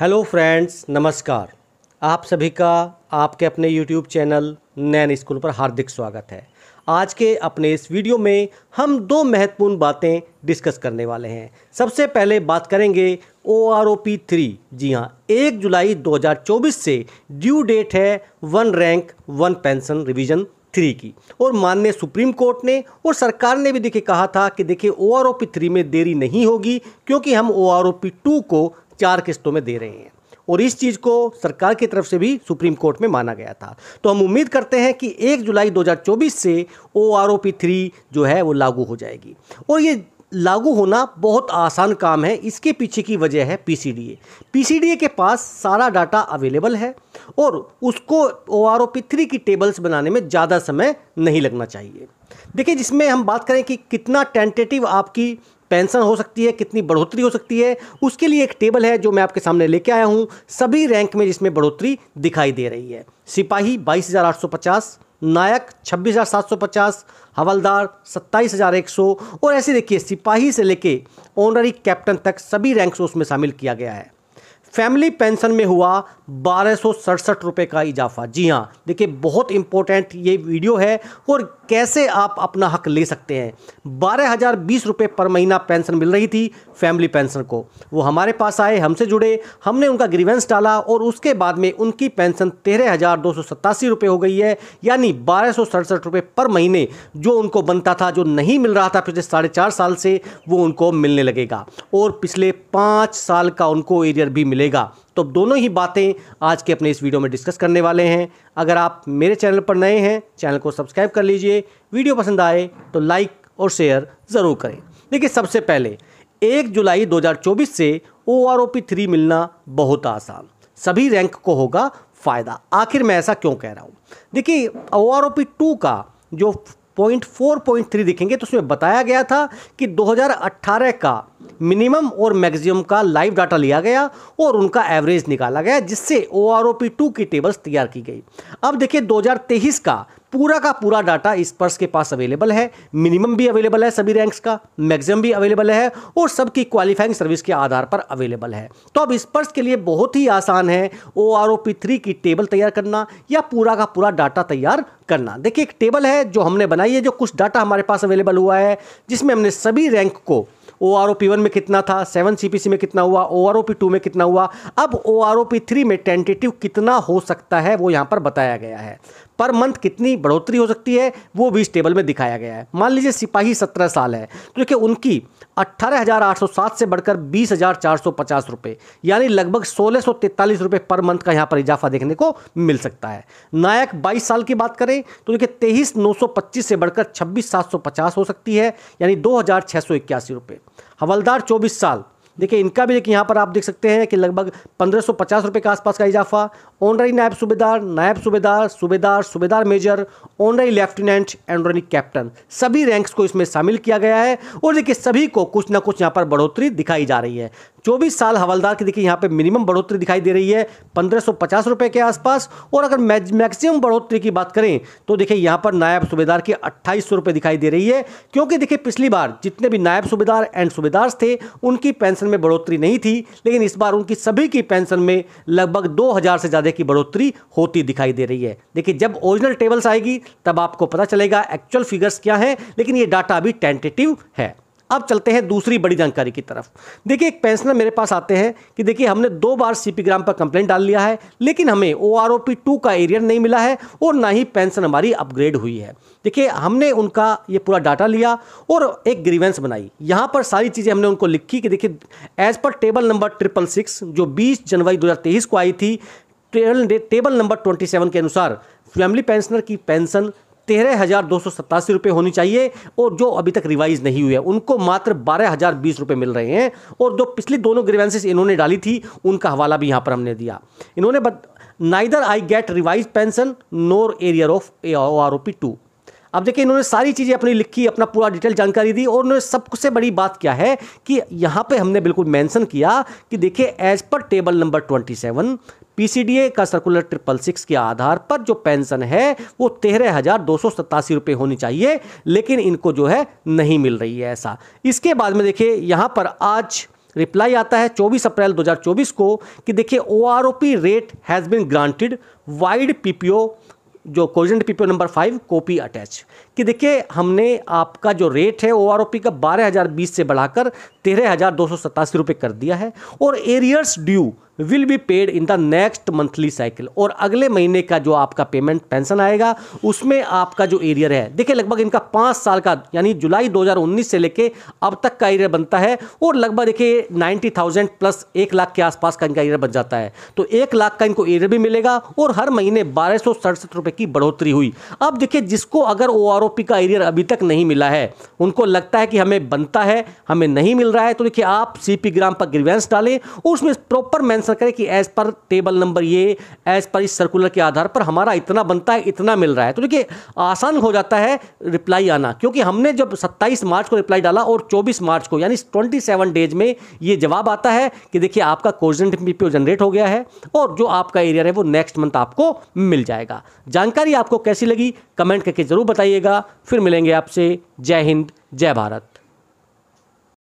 hello friends नमस्कार आप सभी का आपके अपने यूट्यूब चैनल नैन स्कूल पर हार्दिक स्वागत है आज के अपने इस वीडियो में हम दो महत्वपूर्ण बातें डिस्कस करने वाले हैं सबसे पहले बात करेंगे O R O P three जी हाँ एक जुलाई 2024 से ड्यू डेट है one rank one pension revision three की और माननीय सुप्रीम कोर्ट ने और सरकार ने भी देखिए कहा था कि देखिए O R O P three में देरी नहीं होगी क्योंकि हम O R O P two को चार किस्तों में दे रहे हैं और इस चीज़ को सरकार की तरफ से भी सुप्रीम कोर्ट में माना गया था तो हम उम्मीद करते हैं कि 1 जुलाई 2024 से O R O P three जो है वो लागू हो जाएगी और ये लागू होना बहुत आसान काम है इसके पीछे की वजह है पीसीडीए पीसीडीए के पास सारा डाटा अवेलेबल है और उसको O R O P three की टेबल्स बनाने में ज़्यादा समय नहीं लगना चाहिए देखिए जिसमें हम बात करें कि कितना टेंटेटिव आपकी पेंशन हो सकती है कितनी बढ़ोतरी हो सकती है उसके लिए एक टेबल है जो मैं आपके सामने लेके आया हूँ सभी रैंक में जिसमें बढ़ोतरी दिखाई दे रही है सिपाही बाईस नायक छब्बीस हवलदार सत्ताईस और ऐसे देखिए सिपाही से लेके ऑनरी कैप्टन तक सभी रैंक्स उसमें शामिल किया गया है फैमिली पेंशन में हुआ बारह सौ सड़सठ रुपये का इजाफा जी हाँ देखिए बहुत इंपॉर्टेंट ये वीडियो है और कैसे आप अपना हक ले सकते हैं बारह हज़ार बीस रुपये पर महीना पेंशन मिल रही थी फैमिली पेंशन को वो हमारे पास आए हमसे जुड़े हमने उनका ग्रीवेंस डाला और उसके बाद में उनकी पेंशन तेरह हज़ार दो सौ सत्तासी रुपये हो गई है यानी बारह सौ सड़सठ रुपये पर महीने जो उनको बनता था जो नहीं मिल रहा था पिछले साढ़े चार साल से वो उनको मिलने लगेगा और पिछले पाँच साल का उनको एरियर भी मिलेगा तो दोनों ही बातें आज के अपने इस वीडियो में डिस्कस करने वाले हैं अगर आप मेरे चैनल पर नए हैं चैनल को सब्सक्राइब कर लीजिए वीडियो पसंद आए तो लाइक और शेयर ज़रूर करें देखिए सबसे पहले एक जुलाई 2024 से O R O P three मिलना बहुत आसान सभी रैंक को होगा फ़ायदा आखिर मैं ऐसा क्यों कह रहा हूँ देखिए O R O P two का जो पॉइंट फोर पॉइंट थ्री दिखेंगे तो उसमें बताया गया था कि 2018 का मिनिमम और मैक्सिमम का लाइव डाटा लिया गया और उनका एवरेज निकाला गया जिससे O R O P two की टेबल्स तैयार की गई अब देखिए 2023 का पूरा का पूरा डाटा इस पर्स के पास अवेलेबल है मिनिमम भी अवेलेबल है सभी रैंक्स का मैक्सिमम भी अवेलेबल है और सबकी क्वालिफाइंग सर्विस के आधार पर अवेलेबल है तो अब इस पर्स के लिए बहुत ही आसान है O R O P three की टेबल तैयार करना या पूरा का पूरा डाटा तैयार करना देखिए एक टेबल है जो हमने बनाई है जो कुछ डाटा हमारे पास अवेलेबल हुआ है जिसमें हमने सभी रैंक को O R O P one में कितना था सेवन सी पी सी में कितना हुआ O R O P two में कितना हुआ अब O R O P three में टेंटेटिव कितना हो सकता है वो यहाँ पर बताया गया है पर मंथ कितनी बढ़ोतरी हो सकती है वो भी इस टेबल में दिखाया गया है मान लीजिए सिपाही सत्रह साल है तो देखिए उनकी अट्ठारह हज़ार आठ सौ सात से बढ़कर बीस हज़ार चार सौ पचास रुपये यानी लगभग सोलह सौ तैंतालीस रुपये पर मंथ का यहाँ पर इजाफा देखने को मिल सकता है नायक बाईस साल की बात करें तो देखिए तेईस नौ सौ पच्चीस से बढ़कर छब्बीस सात सौ पचास हो सकती है यानी दो हज़ार छः सौ इक्यासी रुपये हवलदार चौबीस साल देखिए इनका भी देखिए यहाँ पर आप देख सकते हैं कि लगभग पंद्रह सौ पचास रुपये के आसपास का इजाफा ऑनररी नायब सूबेदार नायब सूबेदार सूबेदार सूबेदार मेजर ऑनररी लेफ्टिनेंट एंड्रोनिक कैप्टन सभी रैंक्स को इसमें शामिल किया गया है और देखिए सभी को कुछ ना कुछ यहाँ पर बढ़ोतरी दिखाई जा रही है चौबीस साल हवलदार की देखिए यहाँ पे मिनिमम बढ़ोतरी दिखाई दे रही है पंद्रह सौ पचास के आसपास और अगर मैक्सिमम बढ़ोतरी की बात करें तो देखिए यहाँ पर नायब सूबेदार की अट्ठाईस सौ रुपये दिखाई दे रही है क्योंकि देखिए पिछली बार जितने भी नायब सूबेदार एंड सूबेदार थे उनकी पेंशन में बढ़ोतरी नहीं थी लेकिन इस बार उनकी सभी की पेंशन में लगभग दो हज़ार से ज़्यादा की बढ़ोतरी होती दिखाई दे रही है देखिए जब ओरिजिनल टेबल्स आएगी तब आपको पता चलेगा एक्चुअल फिगर्स क्या हैं लेकिन ये डाटा अभी टेंटेटिव है अब चलते हैं दूसरी बड़ी जानकारी की तरफ देखिए एक पेंशनर मेरे पास आते हैं कि देखिए हमने दो बार सी ग्राम पर कंप्लेंट डाल लिया है लेकिन हमें O R O P two का एरियर नहीं मिला है और ना ही पेंशन हमारी अपग्रेड हुई है देखिए हमने उनका ये पूरा डाटा लिया और एक ग्रीवेंस बनाई यहाँ पर सारी चीज़ें हमने उनको लिखी कि देखिए as per table number triple six जो बीस जनवरी तेईस को आई थी टेबल नंबर सेवन के अनुसार फैमिली पेंशनर की पेंशन तेरह हज़ार दो सौ सत्तासी रुपये होनी चाहिए और जो अभी तक रिवाइज नहीं हुई है उनको मात्र बारह हज़ार बीस रुपये मिल रहे हैं और जो पिछली दोनों ग्रीवेंसेस इन्होंने डाली थी उनका हवाला भी यहाँ पर हमने दिया इन्होंने neither I get revise pension nor arrear of O R O P two अब देखिए इन्होंने सारी चीज़ें अपनी लिखी अपना पूरा डिटेल जानकारी दी और उन्होंने सबसे बड़ी बात क्या है कि यहाँ पे हमने बिल्कुल मेंशन किया कि देखिए as per table number twenty seven PCDA का सर्कुलर ट्रिपल सिक्स के आधार पर जो पेंशन है वो तेरह हज़ार दो सौ सतासी रुपये होनी चाहिए लेकिन इनको जो है नहीं मिल रही है ऐसा इसके बाद में देखिए यहाँ पर आज रिप्लाई आता है 24 अप्रैल 2024 को कि देखिए O rate has been granted vide PPO जो question paper number five copy attach कि देखिए हमने आपका जो रेट है ओ का बारह हज़ार बीस से बढ़ाकर तेरह हज़ार दो सौ सतासी रुपये कर दिया है और arrears due will be paid in the next monthly cycle और अगले महीने का जो आपका पेमेंट पेंशन आएगा उसमें आपका जो एरियर है देखिए लगभग इनका पाँच साल का यानी जुलाई 2019 से लेके अब तक का एरियर बनता है और लगभग देखिए 90,000 प्लस एक लाख के आसपास का इनका एरियर बन जाता है तो एक लाख का इनको एरियर भी मिलेगा और हर महीने बारह सौ की बढ़ोतरी हुई अब देखिए जिसको अगर ओ आरोपी का एरियर अभी तक नहीं मिला है उनको लगता है कि हमें बनता है हमें नहीं मिल रहा है तो देखिए आप सीपी ग्राम पर ग्रीवेंस डालें उसमें प्रॉपर मेंशन करें कि एज पर टेबल नंबर ये एज पर इस सर्कुलर के आधार पर हमारा इतना बनता है इतना मिल रहा है तो देखिए आसान हो जाता है रिप्लाई आना क्योंकि हमने जब सत्ताईस मार्च को रिप्लाई डाला और चौबीस मार्च को यानी ट्वेंटी डेज में ये जवाब आता है कि देखिए आपका कोजेंट पीपीओ जनरेट हो गया है और जो आपका एरियर है वो नेक्स्ट मंथ आपको मिल जाएगा जानकारी आपको कैसी लगी कमेंट करके ज़रूर बताइएगा फिर मिलेंगे आपसे जय हिंद जय भारत